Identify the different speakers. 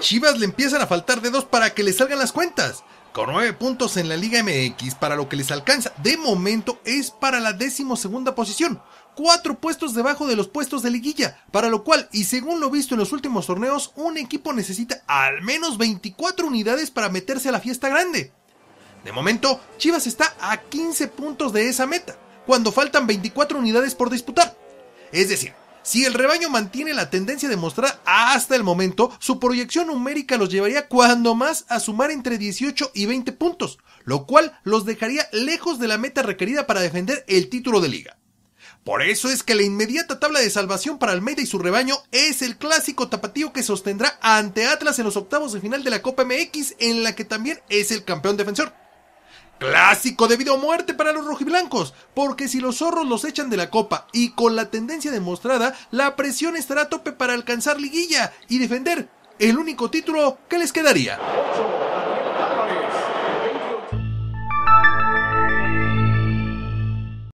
Speaker 1: Chivas le empiezan a faltar dedos para que le salgan las cuentas. Con 9 puntos en la Liga MX para lo que les alcanza, de momento es para la decimosegunda posición, cuatro puestos debajo de los puestos de liguilla, para lo cual, y según lo visto en los últimos torneos, un equipo necesita al menos 24 unidades para meterse a la fiesta grande. De momento, Chivas está a 15 puntos de esa meta, cuando faltan 24 unidades por disputar. Es decir, si el rebaño mantiene la tendencia de mostrar hasta el momento, su proyección numérica los llevaría cuando más a sumar entre 18 y 20 puntos, lo cual los dejaría lejos de la meta requerida para defender el título de liga. Por eso es que la inmediata tabla de salvación para Almeida y su rebaño es el clásico tapatío que sostendrá ante Atlas en los octavos de final de la Copa MX en la que también es el campeón defensor. Clásico debido a muerte para los rojiblancos, porque si los zorros los echan de la copa y con la tendencia demostrada, la presión estará a tope para alcanzar liguilla y defender el único título que les quedaría.